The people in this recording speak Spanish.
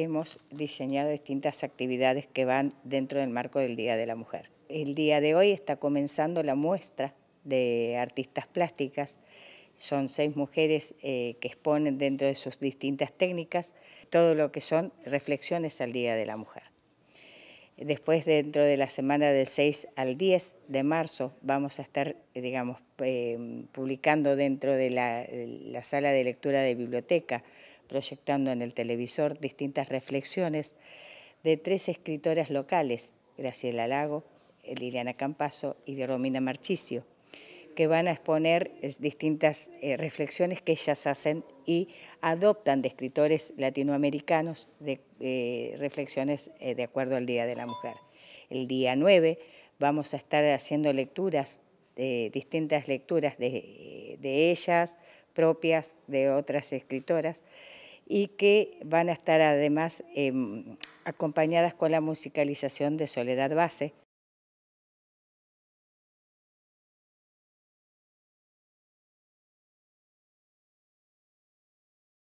Hemos diseñado distintas actividades que van dentro del marco del Día de la Mujer. El día de hoy está comenzando la muestra de artistas plásticas. Son seis mujeres eh, que exponen dentro de sus distintas técnicas todo lo que son reflexiones al Día de la Mujer. Después, dentro de la semana del 6 al 10 de marzo, vamos a estar, eh, digamos, em, publicando dentro de la, sala de lectura de biblioteca, proyectando en el televisor distintas reflexiones de tres escritoras locales, Graciela Lago, Liliana Campaso y Romina Marchicio que van a exponer distintas eh, reflexiones que ellas hacen y adoptan de escritores latinoamericanos de eh, reflexiones eh, de acuerdo al Día de la Mujer. El día 9 vamos a estar haciendo lecturas, de distintas lecturas de, ellas, propias de otras escritoras y que van a estar además em, acompañadas con la musicalización de Soledad Base.